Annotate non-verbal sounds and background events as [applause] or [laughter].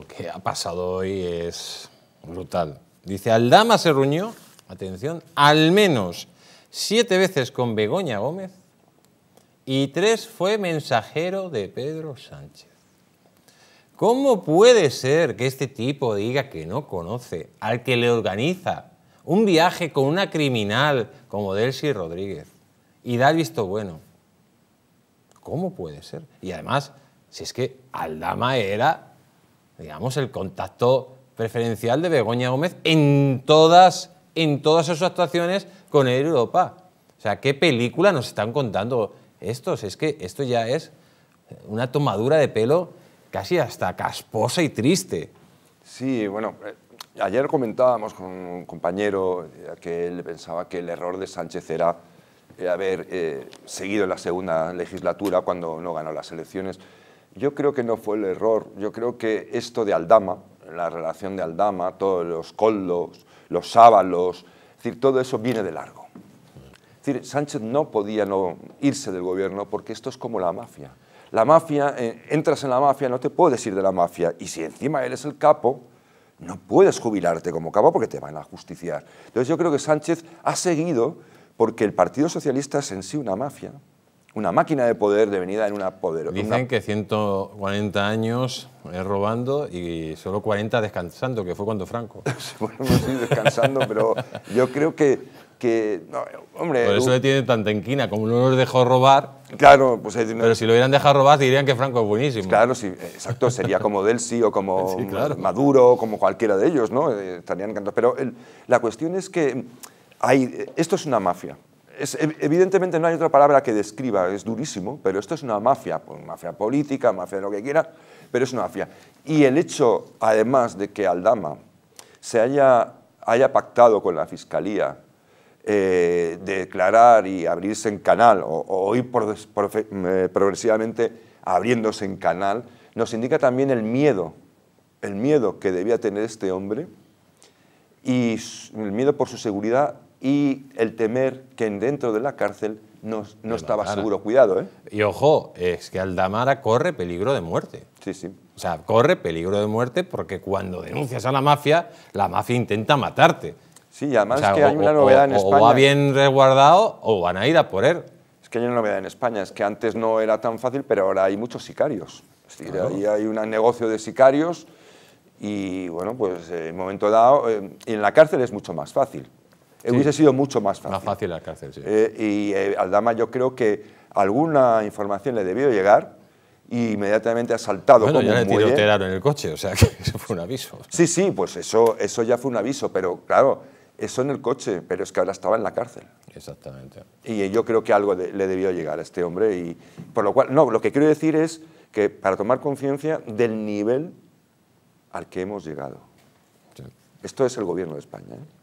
lo que ha pasado hoy es brutal. Dice, Aldama se reunió, atención, al menos siete veces con Begoña Gómez y tres fue mensajero de Pedro Sánchez. ¿Cómo puede ser que este tipo diga que no conoce al que le organiza un viaje con una criminal como Delcy Rodríguez y da el visto bueno? ¿Cómo puede ser? Y además, si es que Aldama era digamos, el contacto preferencial de Begoña Gómez en todas, en todas sus actuaciones con Europa. O sea, ¿qué película nos están contando estos? Es que esto ya es una tomadura de pelo casi hasta casposa y triste. Sí, bueno, eh, ayer comentábamos con un compañero que él pensaba que el error de Sánchez era eh, haber eh, seguido la segunda legislatura cuando no ganó las elecciones. Yo creo que no fue el error, yo creo que esto de Aldama, la relación de Aldama, todos los collos, los sábalos, decir, todo eso viene de largo. Es decir, Sánchez no podía no irse del gobierno porque esto es como la mafia. La mafia, eh, entras en la mafia, no te puedes ir de la mafia y si encima eres el capo, no puedes jubilarte como capo porque te van a justiciar. Entonces yo creo que Sánchez ha seguido porque el Partido Socialista es en sí una mafia, una máquina de poder devenida en una poderosa. Dicen que 140 años robando y solo 40 descansando, que fue cuando Franco. [laughs] bueno, pues descansando, pero yo creo que. que hombre, Por eso le tiene tanta enquina, como no los dejó robar. Claro, pues. Pero si lo hubieran dejado robar, dirían que Franco es buenísimo. Claro, sí, exacto, sería como Delsi o como [laughs] Maduro o como cualquiera de ellos, ¿no? Eh, estarían encantados. Pero la cuestión es que hay, esto es una mafia evidentemente no hay otra palabra que describa, es durísimo, pero esto es una mafia, pues, mafia política, mafia de lo que quiera, pero es una mafia. Y el hecho, además, de que Aldama se haya, pactado con la Fiscalía de eh, declarar y abrirse en canal, o, ir eh, progresivamente abriéndose en canal, nos indica también el miedo, el miedo que debía tener este hombre y el miedo por su seguridad y el temer que dentro de la cárcel no, estaba seguro. Cuidado, ¿eh? Y ojo, es que Aldamara corre peligro de muerte. Sí, sí. O sea, corre peligro de muerte porque cuando denuncias a la mafia, la mafia intenta matarte. Sí, además es que hay una novedad en España. O va bien resguardado o van a ir a por él. Es que hay una novedad en España, es que antes no era tan fácil, pero ahora hay muchos sicarios. Es decir, hay un negocio de sicarios y, bueno, pues en el momento dado, eh, en la cárcel es mucho más fácil hubiese sido mucho más fácil. Más fácil la cárcel, sí. Eh, y eh, Aldama yo creo que alguna información le debió llegar y inmediatamente ha bueno, como ya le en el coche, o sea [laughs] que eso fue un aviso. Sí, sí, pues eso, eso ya fue un aviso, pero claro, eso en el coche, pero es que ahora estaba en la cárcel. Exactamente. Y yo creo que algo le debió llegar a este hombre. Y, por lo cual, no, lo que quiero decir es que para tomar conciencia del nivel al que hemos llegado. Esto es el gobierno de España. ¿eh?